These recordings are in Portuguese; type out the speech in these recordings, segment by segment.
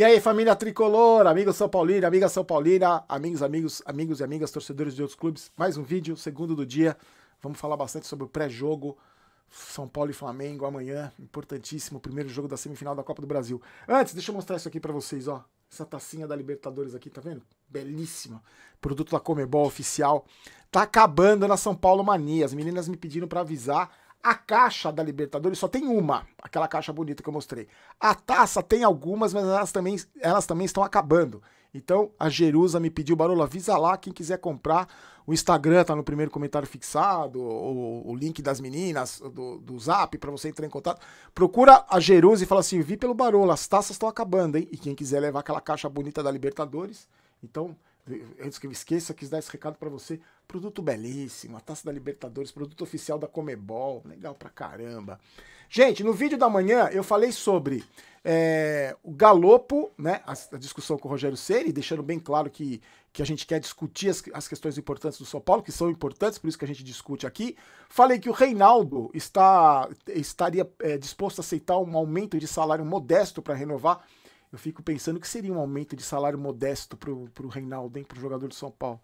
E aí, família tricolor, amigo São Paulino, amiga São Paulina, amigos, amigos, amigos e amigas, torcedores de outros clubes. Mais um vídeo, segundo do dia. Vamos falar bastante sobre o pré-jogo São Paulo e Flamengo amanhã. Importantíssimo, primeiro jogo da semifinal da Copa do Brasil. Antes, deixa eu mostrar isso aqui para vocês, ó. Essa tacinha da Libertadores aqui, tá vendo? Belíssima. Produto da Comebol oficial. Tá acabando na São Paulo Mania. As meninas me pediram para avisar a caixa da Libertadores só tem uma, aquela caixa bonita que eu mostrei. A taça tem algumas, mas elas também, elas também estão acabando. Então, a Jerusa me pediu, Barolo, avisa lá quem quiser comprar. O Instagram tá no primeiro comentário fixado, o, o link das meninas, do, do zap, para você entrar em contato. Procura a Jerusa e fala assim, vi pelo Barolo, as taças estão acabando, hein? E quem quiser levar aquela caixa bonita da Libertadores, então, antes que eu esqueça, quis dar esse recado para você. Produto belíssimo, a taça da Libertadores, produto oficial da Comebol, legal pra caramba. Gente, no vídeo da manhã eu falei sobre é, o galopo, né, a, a, discussão com o Rogério Ceni, deixando bem claro que, que a gente quer discutir as, as questões importantes do São Paulo, que são importantes, por isso que a gente discute aqui. Falei que o Reinaldo está, estaria é, disposto a aceitar um aumento de salário modesto para renovar eu fico pensando que seria um aumento de salário modesto para o Reinaldo, para o jogador de São Paulo.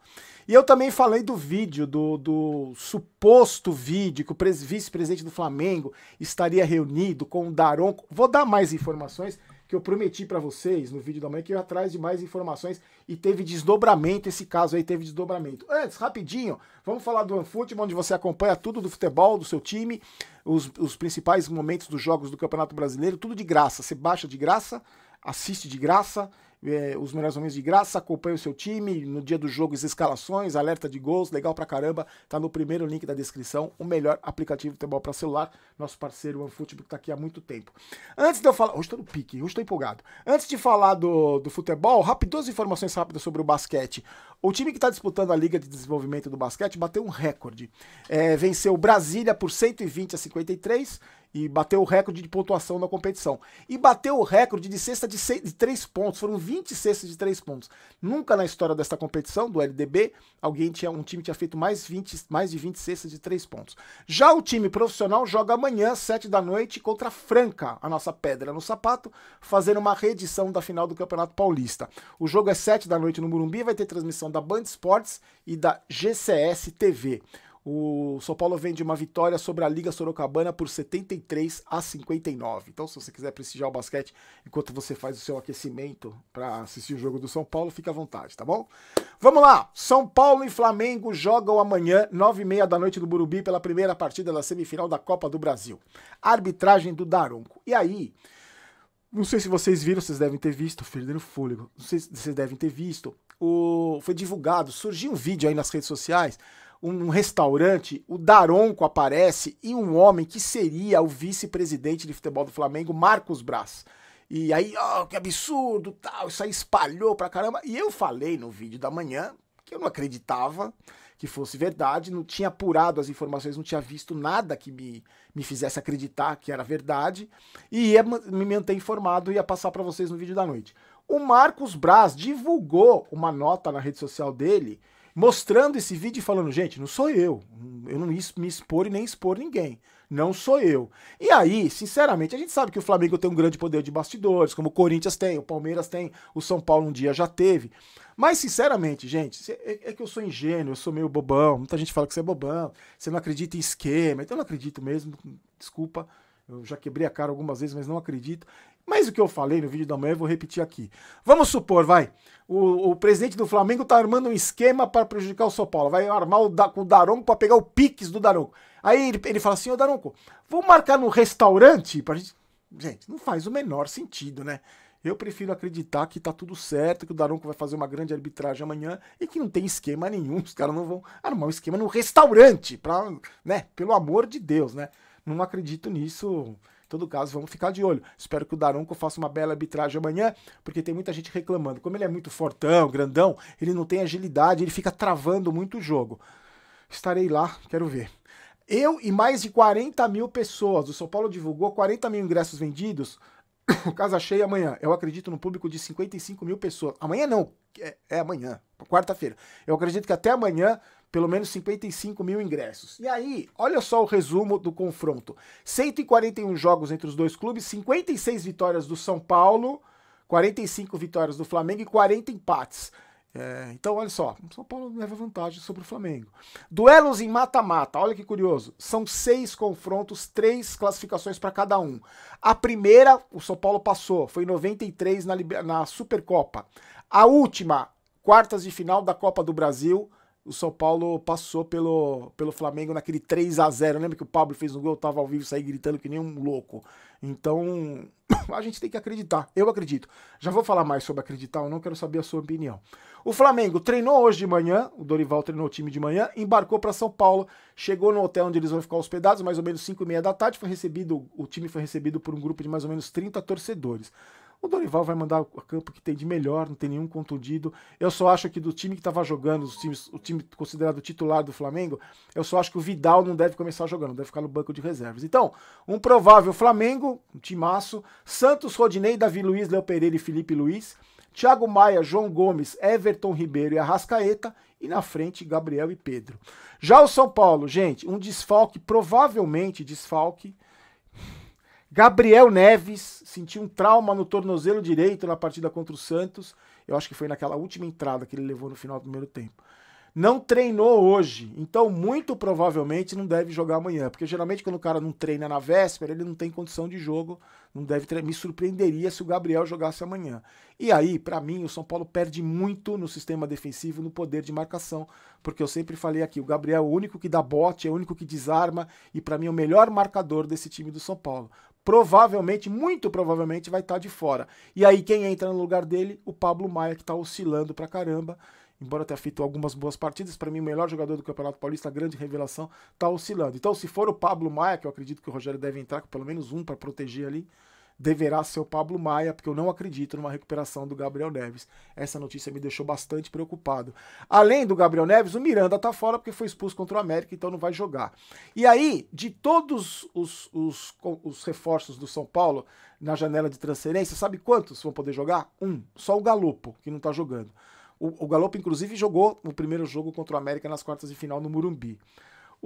E eu também falei do vídeo, do, do suposto vídeo que o vice-presidente do Flamengo estaria reunido com o Daronco. Vou dar mais informações que eu prometi para vocês no vídeo da manhã, que eu atrás de mais informações e teve desdobramento, esse caso aí teve desdobramento. Antes, rapidinho, vamos falar do OneFootball, onde você acompanha tudo do futebol, do seu time, os, os principais momentos dos jogos do Campeonato Brasileiro, tudo de graça, você baixa de graça, assiste de graça, é, os melhores momentos de graça, acompanha o seu time, no dia do jogo, as escalações, alerta de gols, legal pra caramba, tá no primeiro link da descrição, o melhor aplicativo de futebol para celular, nosso parceiro OneFootball que tá aqui há muito tempo. Antes de eu falar, hoje tô no pique, hoje tô empolgado. Antes de falar do, do futebol, rápido, duas informações rápidas sobre o basquete. O time que está disputando a Liga de Desenvolvimento do Basquete bateu um recorde. É, venceu Brasília por 120 a 53 e bateu o recorde de pontuação na competição. E bateu o recorde de cesta de, seis, de três pontos, foram 20 cestas de três pontos. Nunca na história desta competição, do LDB, alguém tinha, um time tinha feito mais, 20, mais de 20 cestas de três pontos. Já o time profissional joga amanhã, 7 da noite, contra a Franca, a nossa pedra no sapato, fazendo uma reedição da final do Campeonato Paulista. O jogo é 7 da noite no Murumbi, vai ter transmissão da Band Esportes e da GCS TV. O São Paulo vende uma vitória sobre a Liga Sorocabana por 73 a 59. Então, se você quiser prestigiar o basquete enquanto você faz o seu aquecimento para assistir o jogo do São Paulo, fica à vontade, tá bom? Vamos lá! São Paulo e Flamengo jogam amanhã, 9h30 da noite do Burubi, pela primeira partida da semifinal da Copa do Brasil. Arbitragem do Daronco. E aí. Não sei se vocês viram, vocês devem ter visto, perdendo fôlego. Não sei se vocês devem ter visto. O, foi divulgado, surgiu um vídeo aí nas redes sociais um restaurante, o Daronco aparece e um homem que seria o vice-presidente de futebol do Flamengo, Marcos Braz. E aí, ó, oh, que absurdo, tal, isso aí espalhou pra caramba. E eu falei no vídeo da manhã que eu não acreditava que fosse verdade, não tinha apurado as informações, não tinha visto nada que me, me fizesse acreditar que era verdade, e ia me manter informado e ia passar para vocês no vídeo da noite. O Marcos Braz divulgou uma nota na rede social dele mostrando esse vídeo e falando, gente, não sou eu. Eu não ia me expor e nem expor ninguém. Não sou eu. E aí, sinceramente, a gente sabe que o Flamengo tem um grande poder de bastidores, como o Corinthians tem, o Palmeiras tem, o São Paulo um dia já teve. Mas, sinceramente, gente, é, é que eu sou ingênuo, eu sou meio bobão. Muita gente fala que você é bobão, você não acredita em esquema. Então, eu não acredito mesmo, desculpa. Eu já quebrei a cara algumas vezes, mas não acredito. Mas o que eu falei no vídeo da manhã, eu vou repetir aqui. Vamos supor, vai, o, o presidente do Flamengo está armando um esquema para prejudicar o São Paulo. Vai armar o, da, o Daronco para pegar o piques do Daronco. Aí ele, ele fala assim, ô Daronco, vou marcar no restaurante pra gente... Gente, não faz o menor sentido, né? Eu prefiro acreditar que tá tudo certo, que o Daronco vai fazer uma grande arbitragem amanhã e que não tem esquema nenhum. Os caras não vão armar um esquema no restaurante, pra, né? Pelo amor de Deus, né? não acredito nisso. Em todo caso, vamos ficar de olho. Espero que o Daronco faça uma bela arbitragem amanhã, porque tem muita gente reclamando. Como ele é muito fortão, grandão, ele não tem agilidade, ele fica travando muito o jogo. Estarei lá, quero ver. Eu e mais de 40 mil pessoas. O São Paulo divulgou 40 mil ingressos vendidos Casa cheia amanhã. Eu acredito no público de 55 mil pessoas. Amanhã não, é, é amanhã, quarta-feira. Eu acredito que até amanhã, pelo menos 55 mil ingressos. E aí, olha só o resumo do confronto: 141 jogos entre os dois clubes, 56 vitórias do São Paulo, 45 vitórias do Flamengo e 40 empates. É, então, olha só, o São Paulo leva vantagem sobre o Flamengo. Duelos em mata-mata, olha que curioso. São seis confrontos, três classificações para cada um. A primeira, o São Paulo passou, foi em 93 na, na Supercopa. A última, quartas de final da Copa do Brasil, o São Paulo passou pelo, pelo Flamengo naquele 3 a 0 Lembra que o Pablo fez um gol, eu tava ao vivo, saí gritando que nem um louco. Então, a gente tem que acreditar. Eu acredito. Já vou falar mais sobre acreditar ou não, quero saber a sua opinião. O Flamengo treinou hoje de manhã, o Dorival treinou o time de manhã, embarcou para São Paulo, chegou no hotel onde eles vão ficar hospedados, mais ou menos 5 e meia da tarde, foi recebido, o time foi recebido por um grupo de mais ou menos 30 torcedores. O Dorival vai mandar o campo que tem de melhor, não tem nenhum contundido. Eu só acho que do time que estava jogando, times, o time considerado titular do Flamengo, eu só acho que o Vidal não deve começar jogando, deve ficar no banco de reservas. Então, um provável Flamengo, um timaço, Santos, Rodinei, Davi Luiz, Léo Pereira e Felipe Luiz, Thiago Maia, João Gomes, Everton Ribeiro e Arrascaeta, e na frente Gabriel e Pedro. Já o São Paulo, gente, um desfalque, provavelmente desfalque, Gabriel Neves sentiu um trauma no tornozelo direito na partida contra o Santos. Eu acho que foi naquela última entrada que ele levou no final do primeiro tempo. Não treinou hoje, então muito provavelmente não deve jogar amanhã, porque geralmente quando o cara não treina na véspera, ele não tem condição de jogo, não deve Me surpreenderia se o Gabriel jogasse amanhã. E aí, para mim, o São Paulo perde muito no sistema defensivo, no poder de marcação, porque eu sempre falei aqui, o Gabriel é o único que dá bote, é o único que desarma e para mim é o melhor marcador desse time do São Paulo provavelmente, muito provavelmente, vai estar tá de fora. E aí quem entra no lugar dele? O Pablo Maia, que está oscilando pra caramba. Embora tenha feito algumas boas partidas, para mim o melhor jogador do Campeonato Paulista, a grande revelação, está oscilando. Então, se for o Pablo Maia, que eu acredito que o Rogério deve entrar com pelo menos um para proteger ali, deverá ser o Pablo Maia, porque eu não acredito numa recuperação do Gabriel Neves. Essa notícia me deixou bastante preocupado. Além do Gabriel Neves, o Miranda tá fora porque foi expulso contra o América, então não vai jogar. E aí, de todos os, os, os reforços do São Paulo na janela de transferência, sabe quantos vão poder jogar? Um, só o Galopo, que não tá jogando. O, o Galopo, inclusive, jogou o primeiro jogo contra o América nas quartas de final no Murumbi.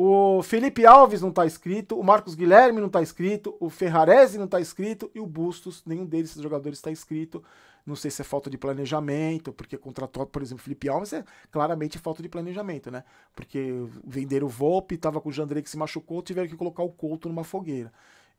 O Felipe Alves não está escrito, o Marcos Guilherme não está escrito, o Ferrarese não está escrito e o Bustos, nenhum desses jogadores está escrito. Não sei se é falta de planejamento, porque contratou, por exemplo, o Felipe Alves, é claramente falta de planejamento, né? Porque venderam o Volpe, estava com o Jandrei que se machucou, tiveram que colocar o Couto numa fogueira.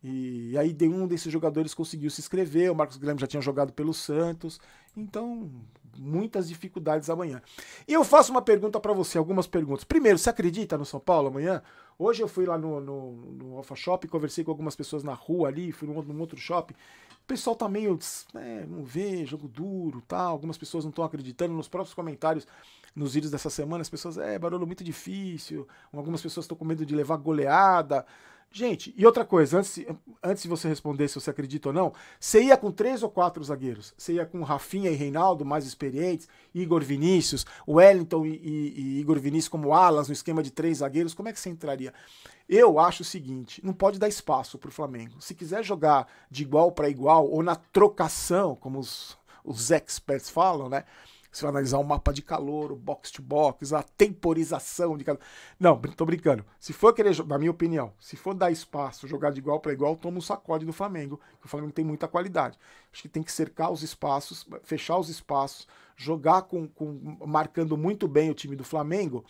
E aí um desses jogadores conseguiu se inscrever, o Marcos Guilherme já tinha jogado pelo Santos. Então, muitas dificuldades amanhã. E eu faço uma pergunta para você, algumas perguntas. Primeiro, você acredita no São Paulo amanhã? Hoje eu fui lá no, no, no Alpha Shop, conversei com algumas pessoas na rua ali, fui num, num outro shopping. O pessoal tá meio, né, não vê, jogo duro, tal. Tá? Algumas pessoas não estão acreditando nos próprios comentários nos vídeos dessa semana. As pessoas, é, barulho muito difícil. Algumas pessoas estão com medo de levar goleada. Gente, e outra coisa, antes, antes de você responder se você acredita ou não, você ia com três ou quatro zagueiros. Você ia com Rafinha e Reinaldo, mais experientes, Igor Vinícius, Wellington e, e, e Igor Vinícius como alas no esquema de três zagueiros. Como é que você entraria? Eu acho o seguinte: não pode dar espaço para o Flamengo. Se quiser jogar de igual para igual ou na trocação, como os, os experts falam, né? Você vai analisar o um mapa de calor, o box to box, a temporização de cada. Não, tô brincando. Se for querer, na minha opinião, se for dar espaço, jogar de igual para igual, toma um sacode do Flamengo. Que o Flamengo tem muita qualidade. Acho que tem que cercar os espaços, fechar os espaços, jogar com, com marcando muito bem o time do Flamengo.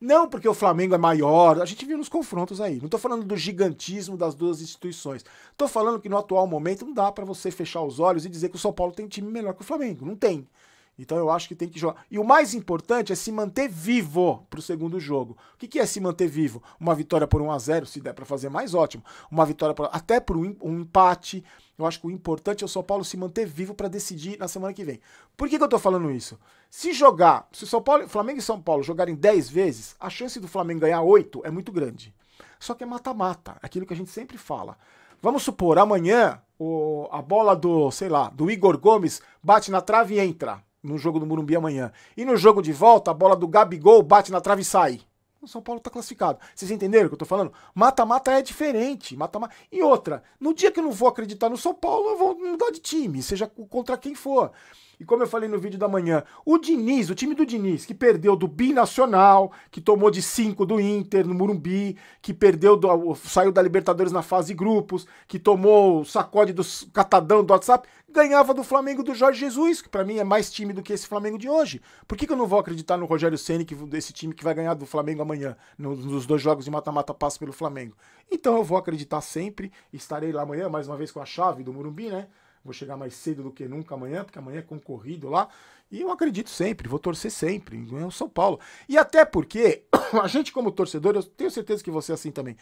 Não porque o Flamengo é maior, a gente viu nos confrontos aí. Não tô falando do gigantismo das duas instituições. Tô falando que no atual momento não dá para você fechar os olhos e dizer que o São Paulo tem time melhor que o Flamengo. Não tem. Então eu acho que tem que jogar. E o mais importante é se manter vivo para o segundo jogo. O que, que, é se manter vivo? Uma vitória por 1 a 0 se der para fazer mais, ótimo. Uma vitória por... até por um, um, empate. Eu acho que o importante é o São Paulo se manter vivo para decidir na semana que vem. Por que, que eu estou falando isso? Se jogar, se São Paulo, Flamengo e São Paulo jogarem 10 vezes, a chance do Flamengo ganhar 8 é muito grande. Só que é mata-mata, é aquilo que a gente sempre fala. Vamos supor, amanhã o, a bola do, sei lá, do Igor Gomes bate na trave e entra no jogo do Murumbi amanhã. E no jogo de volta, a bola do Gabigol bate na trave e sai. O São Paulo está classificado. Vocês entenderam o que eu estou falando? Mata-mata é diferente. Mata-mata. E outra, no dia que eu não vou acreditar no São Paulo, eu vou mudar de time, seja contra quem for. E como eu falei no vídeo da manhã, o Diniz, o time do Diniz, que perdeu do Binacional, que tomou de 5 do Inter no Murumbi, que perdeu do, saiu da Libertadores na fase grupos, que tomou o sacode do catadão do WhatsApp, ganhava do Flamengo do Jorge Jesus, que para mim é mais time do que esse Flamengo de hoje. Por que, que eu não vou acreditar no Rogério Ceni que desse time que vai ganhar do Flamengo amanhã, nos, nos dois jogos de mata-mata passa pelo Flamengo? Então eu vou acreditar sempre, estarei lá amanhã mais uma vez com a chave do Murumbi, né? Vou chegar mais cedo do que nunca amanhã, porque amanhã é concorrido lá. E eu acredito sempre, vou torcer sempre em né, São Paulo. E até porque a gente, como torcedor, eu tenho certeza que você é assim também.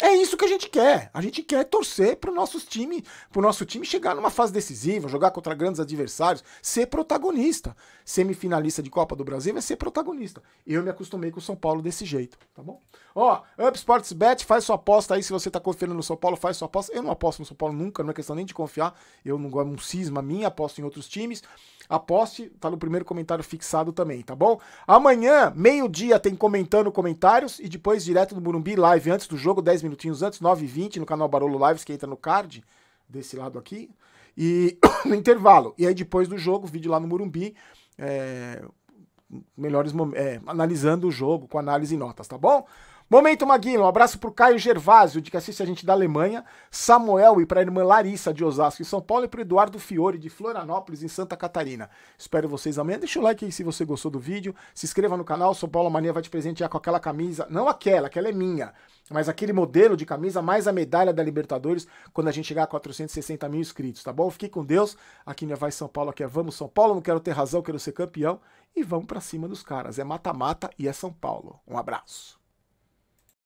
É isso que a gente quer. A gente quer torcer para o nosso time, para o nosso time chegar numa fase decisiva, jogar contra grandes adversários, ser protagonista. Semifinalista de Copa do Brasil é ser protagonista. Eu me acostumei com o São Paulo desse jeito, tá bom? Ó, Up Sports Bet, faz sua aposta aí se você está confiando no São Paulo, faz sua aposta. Eu não aposto no São Paulo nunca, não é questão nem de confiar. Eu não gosto é de um cisma minha, aposto em outros times. Aposte, tá tá no primeiro comentário fixado também, tá bom? Amanhã, meio-dia, tem comentando comentários e depois direto do Burumbi Live antes do jogo, 10 minutinhos antes, 9h20 no canal Barolo Lives, que entra no card desse lado aqui. E no intervalo. E aí depois do jogo, vídeo lá no Murumbi. É, melhores é, analisando o jogo com análise e notas, tá bom? Momento Maguinho, um abraço pro Caio Gervásio, de que assiste a gente da Alemanha, Samuel e pra irmã Larissa, de Osasco, em São Paulo, e pro Eduardo Fiore, de Florianópolis, em Santa Catarina. Espero vocês amanhã. Deixa o like aí se você gostou do vídeo, se inscreva no canal, São Paulo Mania vai te presentear com aquela camisa, não aquela, aquela é minha, mas aquele modelo de camisa, mais a medalha da Libertadores, quando a gente chegar a 460 mil inscritos, tá bom? Fique com Deus, aqui no Vai São Paulo, aqui é Vamos São Paulo, não quero ter razão, quero ser campeão, e vamos para cima dos caras, é mata-mata e é São Paulo. Um abraço.